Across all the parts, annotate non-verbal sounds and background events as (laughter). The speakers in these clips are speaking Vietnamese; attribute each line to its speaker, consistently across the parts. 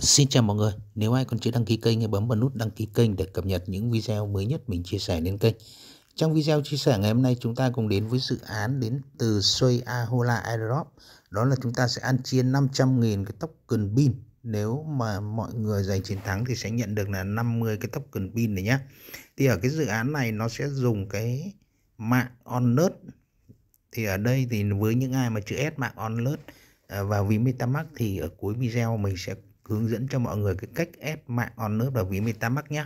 Speaker 1: Xin chào mọi người, nếu ai còn chưa đăng ký kênh hãy bấm vào nút đăng ký kênh để cập nhật những video mới nhất mình chia sẻ lên kênh. Trong video chia sẻ ngày hôm nay chúng ta cùng đến với dự án đến từ Xoay Ahola Airdrop. Đó là chúng ta sẽ ăn chia 500.000 cái token pin. Nếu mà mọi người giành chiến thắng thì sẽ nhận được là 50 cái token pin này nhé. Thì ở cái dự án này nó sẽ dùng cái mạng onlet. Thì ở đây thì với những ai mà chữ S mạng onlet à, và ví MetaMask thì ở cuối video mình sẽ hướng dẫn cho mọi người cái cách ép mạng Honor và ví MetaMask nhé.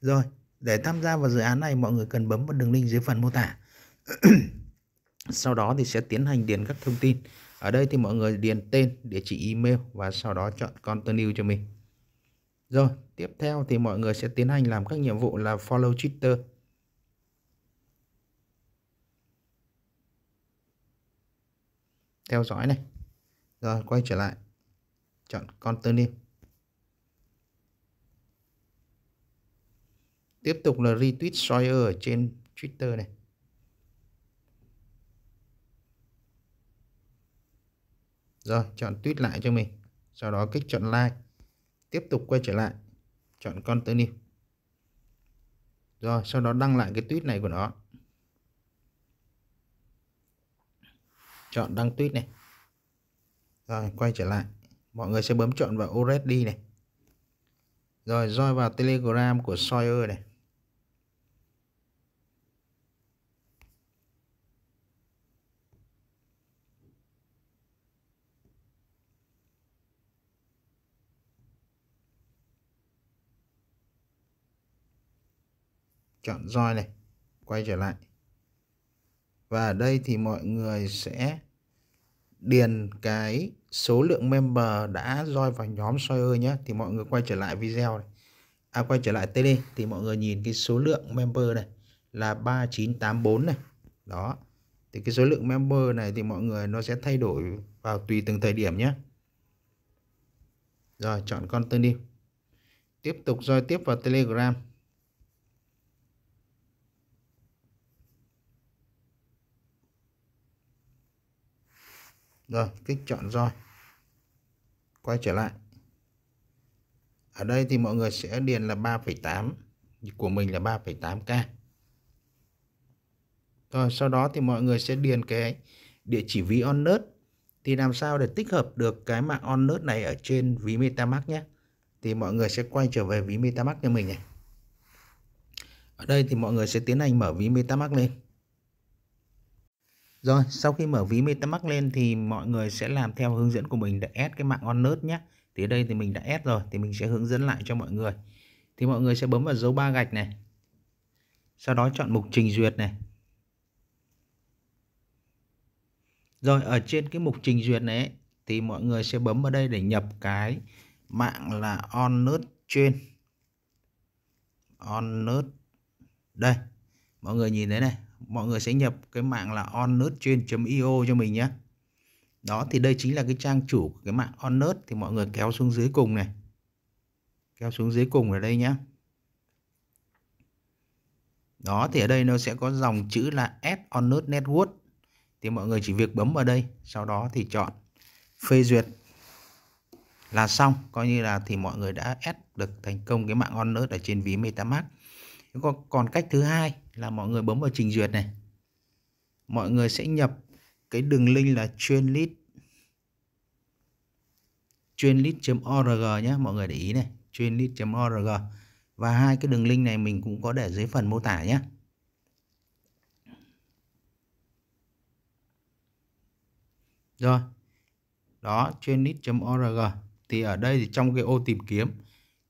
Speaker 1: Rồi, để tham gia vào dự án này mọi người cần bấm vào đường link dưới phần mô tả. (clears throat) sau đó thì sẽ tiến hành điền các thông tin. Ở đây thì mọi người điền tên, địa chỉ email và sau đó chọn continue cho mình. Rồi, tiếp theo thì mọi người sẽ tiến hành làm các nhiệm vụ là follow Twitter. Theo dõi này. Rồi, quay trở lại chọn contournim tiếp tục là retweet Sawyer ở trên Twitter này rồi chọn tweet lại cho mình sau đó kích chọn like tiếp tục quay trở lại chọn contournim rồi sau đó đăng lại cái tweet này của nó chọn đăng tweet này rồi quay trở lại mọi người sẽ bấm chọn vào already này rồi join vào telegram của Sawyer này chọn join này quay trở lại và ở đây thì mọi người sẽ điền cái số lượng member đã join vào nhóm Sawyer nhé thì mọi người quay trở lại video này à quay trở lại TD thì mọi người nhìn cái số lượng member này là 3984 này đó thì cái số lượng member này thì mọi người nó sẽ thay đổi vào tùy từng thời điểm nhé rồi chọn con tên đi tiếp tục join tiếp vào Telegram rồi kích chọn roi quay trở lại ở đây thì mọi người sẽ điền là 3,8 của mình là 3,8k rồi sau đó thì mọi người sẽ điền cái địa chỉ ví onNote thì làm sao để tích hợp được cái mạng onNote này ở trên ví MetaMask nhé thì mọi người sẽ quay trở về ví MetaMask cho mình này ở đây thì mọi người sẽ tiến hành mở ví MetaMask lên rồi, sau khi mở ví MetaMask lên thì mọi người sẽ làm theo hướng dẫn của mình để add cái mạng Onus nhé. Thì ở đây thì mình đã add rồi thì mình sẽ hướng dẫn lại cho mọi người. Thì mọi người sẽ bấm vào dấu ba gạch này. Sau đó chọn mục trình duyệt này. Rồi ở trên cái mục trình duyệt này thì mọi người sẽ bấm vào đây để nhập cái mạng là Onus trên Onus đây. Mọi người nhìn thấy này, mọi người sẽ nhập cái mạng là onNerdChain.io cho mình nhé đó thì đây chính là cái trang chủ của cái mạng onNerd thì mọi người kéo xuống dưới cùng này kéo xuống dưới cùng ở đây nhé đó thì ở đây nó sẽ có dòng chữ là Add onNerd Network thì mọi người chỉ việc bấm vào đây sau đó thì chọn phê duyệt là xong coi như là thì mọi người đã add được thành công cái mạng onNerd ở trên ví MetaMask còn, còn cách thứ hai là mọi người bấm vào trình duyệt này. Mọi người sẽ nhập cái đường link là chuyên chuyên trainlit.org nhé mọi người để ý này chuyên trainlit.org và hai cái đường link này mình cũng có để dưới phần mô tả nhé rồi đó chuyên trainlit.org thì ở đây thì trong cái ô tìm kiếm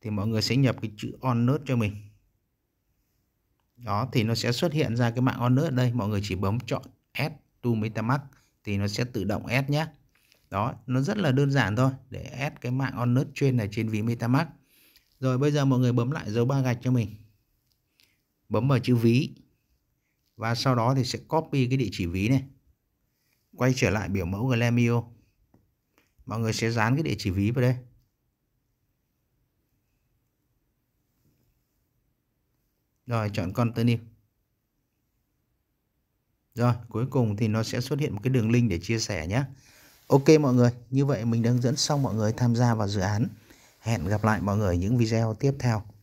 Speaker 1: thì mọi người sẽ nhập cái chữ on cho mình đó thì nó sẽ xuất hiện ra cái mạng on ở đây mọi người chỉ bấm chọn add to metamask thì nó sẽ tự động add nhé đó nó rất là đơn giản thôi để add cái mạng on trên này trên ví metamask rồi bây giờ mọi người bấm lại dấu ba gạch cho mình bấm vào chữ ví và sau đó thì sẽ copy cái địa chỉ ví này quay trở lại biểu mẫu glamio mọi người sẽ dán cái địa chỉ ví vào đây Rồi chọn continue. Rồi cuối cùng thì nó sẽ xuất hiện một cái đường link để chia sẻ nhé. Ok mọi người, như vậy mình đã hướng dẫn xong mọi người tham gia vào dự án. Hẹn gặp lại mọi người những video tiếp theo.